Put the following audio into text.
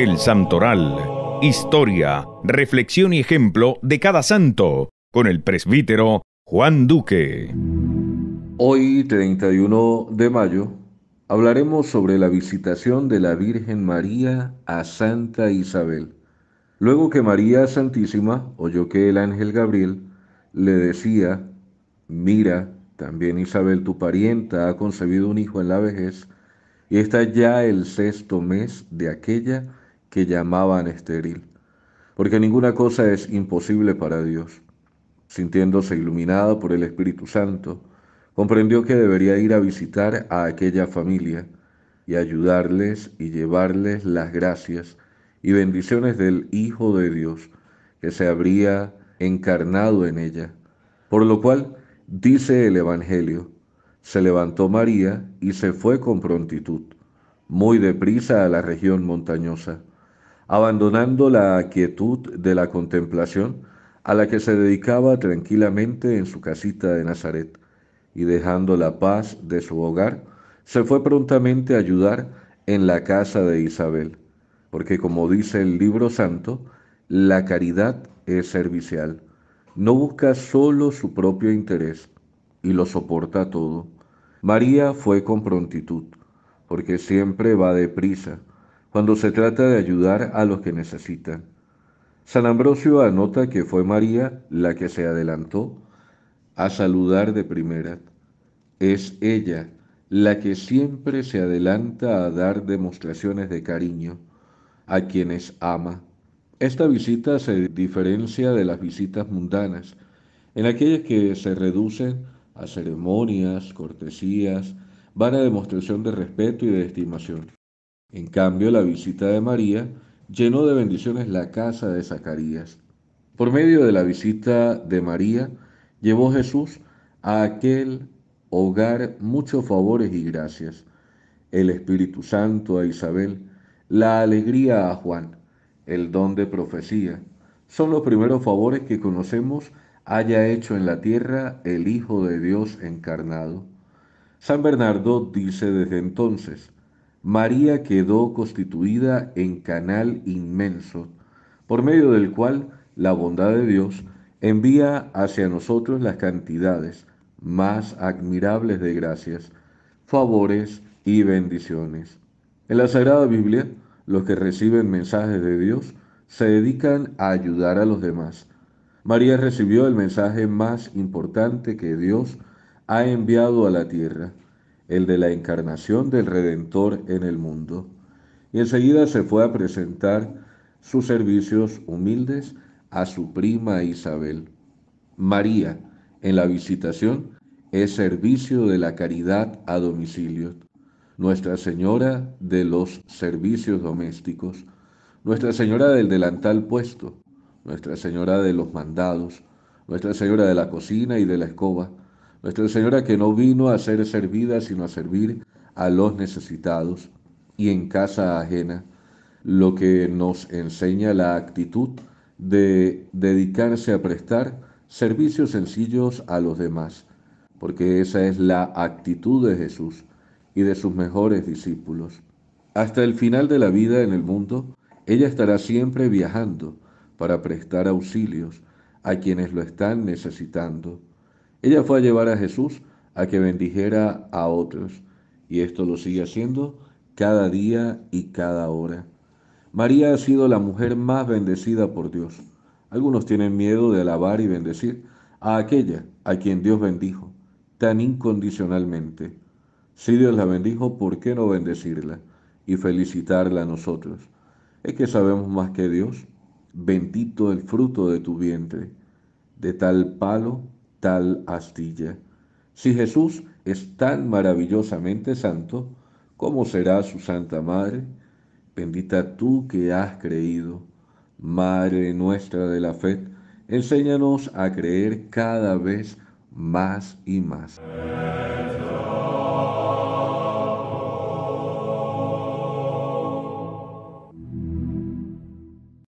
El Santoral. Historia, reflexión y ejemplo de cada santo, con el presbítero Juan Duque. Hoy, 31 de mayo, hablaremos sobre la visitación de la Virgen María a Santa Isabel. Luego que María Santísima oyó que el ángel Gabriel le decía, mira, también Isabel, tu parienta, ha concebido un hijo en la vejez, y está ya el sexto mes de aquella que llamaban estéril, porque ninguna cosa es imposible para Dios. Sintiéndose iluminada por el Espíritu Santo, comprendió que debería ir a visitar a aquella familia y ayudarles y llevarles las gracias y bendiciones del Hijo de Dios que se habría encarnado en ella. Por lo cual, dice el Evangelio, se levantó María y se fue con prontitud, muy deprisa a la región montañosa abandonando la quietud de la contemplación a la que se dedicaba tranquilamente en su casita de Nazaret, y dejando la paz de su hogar, se fue prontamente a ayudar en la casa de Isabel, porque como dice el libro santo, la caridad es servicial, no busca solo su propio interés, y lo soporta todo. María fue con prontitud, porque siempre va deprisa, cuando se trata de ayudar a los que necesitan. San Ambrosio anota que fue María la que se adelantó a saludar de primera. Es ella la que siempre se adelanta a dar demostraciones de cariño a quienes ama. Esta visita se diferencia de las visitas mundanas, en aquellas que se reducen a ceremonias, cortesías, van a demostración de respeto y de estimación. En cambio, la visita de María llenó de bendiciones la casa de Zacarías. Por medio de la visita de María, llevó Jesús a aquel hogar muchos favores y gracias, el Espíritu Santo a Isabel, la alegría a Juan, el don de profecía. Son los primeros favores que conocemos haya hecho en la tierra el Hijo de Dios encarnado. San Bernardo dice desde entonces, María quedó constituida en canal inmenso, por medio del cual la bondad de Dios envía hacia nosotros las cantidades más admirables de gracias, favores y bendiciones. En la Sagrada Biblia, los que reciben mensajes de Dios se dedican a ayudar a los demás. María recibió el mensaje más importante que Dios ha enviado a la tierra el de la encarnación del Redentor en el mundo, y enseguida se fue a presentar sus servicios humildes a su prima Isabel. María, en la visitación, es servicio de la caridad a domicilio. Nuestra Señora de los servicios domésticos, Nuestra Señora del delantal puesto, Nuestra Señora de los mandados, Nuestra Señora de la cocina y de la escoba, nuestra Señora que no vino a ser servida, sino a servir a los necesitados y en casa ajena, lo que nos enseña la actitud de dedicarse a prestar servicios sencillos a los demás, porque esa es la actitud de Jesús y de sus mejores discípulos. Hasta el final de la vida en el mundo, ella estará siempre viajando para prestar auxilios a quienes lo están necesitando ella fue a llevar a Jesús a que bendijera a otros, y esto lo sigue haciendo cada día y cada hora. María ha sido la mujer más bendecida por Dios. Algunos tienen miedo de alabar y bendecir a aquella a quien Dios bendijo tan incondicionalmente. Si Dios la bendijo, ¿por qué no bendecirla y felicitarla a nosotros? Es que sabemos más que Dios. Bendito el fruto de tu vientre. De tal palo tal astilla. Si Jesús es tan maravillosamente santo, ¿cómo será su Santa Madre? Bendita tú que has creído, Madre nuestra de la fe, enséñanos a creer cada vez más y más.